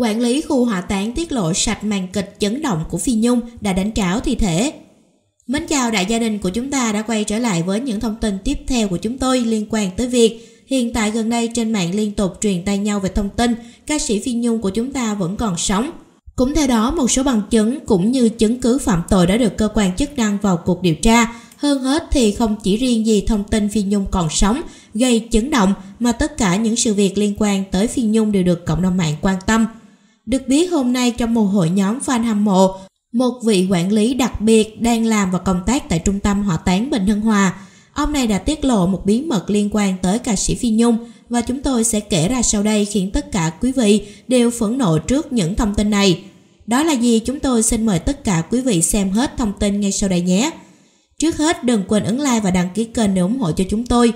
Quản lý khu hỏa táng tiết lộ sạch màn kịch chấn động của Phi Nhung đã đánh tráo thi thể. Mến chào đại gia đình của chúng ta đã quay trở lại với những thông tin tiếp theo của chúng tôi liên quan tới việc hiện tại gần đây trên mạng liên tục truyền tay nhau về thông tin ca sĩ Phi Nhung của chúng ta vẫn còn sống. Cũng theo đó, một số bằng chứng cũng như chứng cứ phạm tội đã được cơ quan chức năng vào cuộc điều tra. Hơn hết thì không chỉ riêng gì thông tin Phi Nhung còn sống gây chấn động mà tất cả những sự việc liên quan tới Phi Nhung đều được cộng đồng mạng quan tâm – được biết hôm nay trong một hội nhóm fan hâm mộ, một vị quản lý đặc biệt đang làm và công tác tại trung tâm hỏa táng Bình Hưng Hòa. Ông này đã tiết lộ một bí mật liên quan tới ca sĩ Phi Nhung và chúng tôi sẽ kể ra sau đây khiến tất cả quý vị đều phẫn nộ trước những thông tin này. Đó là gì chúng tôi xin mời tất cả quý vị xem hết thông tin ngay sau đây nhé. Trước hết đừng quên ấn like và đăng ký kênh để ủng hộ cho chúng tôi.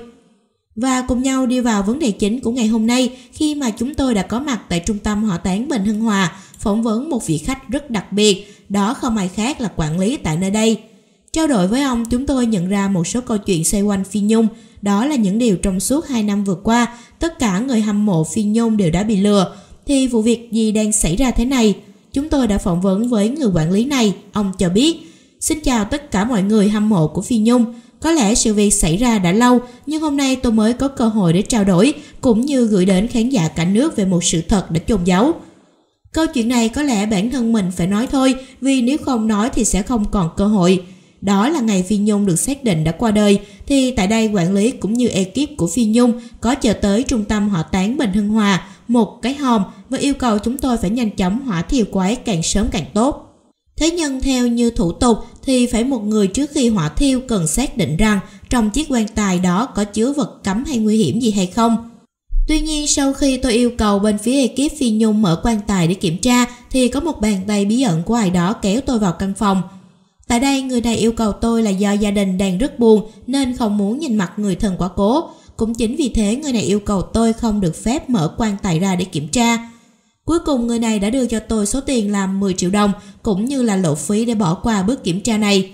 Và cùng nhau đi vào vấn đề chính của ngày hôm nay khi mà chúng tôi đã có mặt tại trung tâm hỏa táng Bình Hưng Hòa phỏng vấn một vị khách rất đặc biệt, đó không ai khác là quản lý tại nơi đây. Trao đổi với ông, chúng tôi nhận ra một số câu chuyện xoay quanh Phi Nhung, đó là những điều trong suốt 2 năm vừa qua, tất cả người hâm mộ Phi Nhung đều đã bị lừa. Thì vụ việc gì đang xảy ra thế này? Chúng tôi đã phỏng vấn với người quản lý này, ông cho biết. Xin chào tất cả mọi người hâm mộ của Phi Nhung, có lẽ sự việc xảy ra đã lâu, nhưng hôm nay tôi mới có cơ hội để trao đổi, cũng như gửi đến khán giả cả nước về một sự thật đã chôn giấu. Câu chuyện này có lẽ bản thân mình phải nói thôi, vì nếu không nói thì sẽ không còn cơ hội. Đó là ngày Phi Nhung được xác định đã qua đời, thì tại đây quản lý cũng như ekip của Phi Nhung có chờ tới trung tâm hỏa táng Bình Hưng Hòa, một cái hòm và yêu cầu chúng tôi phải nhanh chóng hỏa thiêu quái càng sớm càng tốt. Thế nhưng theo như thủ tục thì phải một người trước khi hỏa thiêu cần xác định rằng trong chiếc quan tài đó có chứa vật cấm hay nguy hiểm gì hay không. Tuy nhiên sau khi tôi yêu cầu bên phía ekip Phi Nhung mở quan tài để kiểm tra thì có một bàn tay bí ẩn của ai đó kéo tôi vào căn phòng. Tại đây người này yêu cầu tôi là do gia đình đang rất buồn nên không muốn nhìn mặt người thân quá cố. Cũng chính vì thế người này yêu cầu tôi không được phép mở quan tài ra để kiểm tra. Cuối cùng người này đã đưa cho tôi số tiền là 10 triệu đồng cũng như là lộ phí để bỏ qua bước kiểm tra này.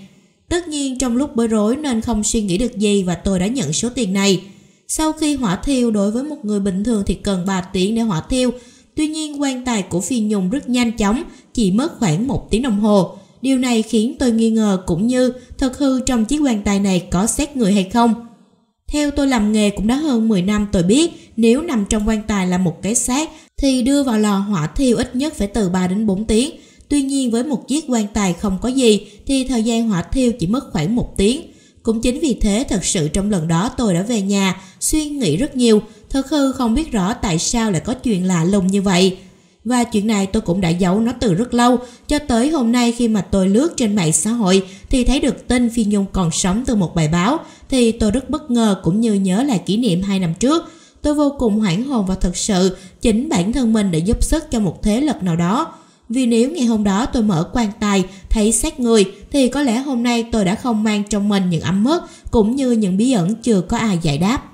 Tất nhiên trong lúc bối rối nên không suy nghĩ được gì và tôi đã nhận số tiền này. Sau khi hỏa thiêu đối với một người bình thường thì cần 3 tiếng để hỏa thiêu. Tuy nhiên quan tài của Phi Nhung rất nhanh chóng, chỉ mất khoảng 1 tiếng đồng hồ. Điều này khiến tôi nghi ngờ cũng như thật hư trong chiếc quan tài này có xét người hay không. Theo tôi làm nghề cũng đã hơn 10 năm tôi biết nếu nằm trong quan tài là một cái xác thì đưa vào lò hỏa thiêu ít nhất phải từ 3 đến 4 tiếng. Tuy nhiên với một chiếc quan tài không có gì thì thời gian hỏa thiêu chỉ mất khoảng 1 tiếng. Cũng chính vì thế thật sự trong lần đó tôi đã về nhà, suy nghĩ rất nhiều, thật hư không biết rõ tại sao lại có chuyện lạ lùng như vậy. Và chuyện này tôi cũng đã giấu nó từ rất lâu, cho tới hôm nay khi mà tôi lướt trên mạng xã hội thì thấy được tin Phi Nhung còn sống từ một bài báo, thì tôi rất bất ngờ cũng như nhớ lại kỷ niệm 2 năm trước. Tôi vô cùng hoảng hồn và thật sự chính bản thân mình để giúp sức cho một thế lực nào đó. Vì nếu ngày hôm đó tôi mở quan tài, thấy xác người thì có lẽ hôm nay tôi đã không mang trong mình những ấm mứt cũng như những bí ẩn chưa có ai giải đáp.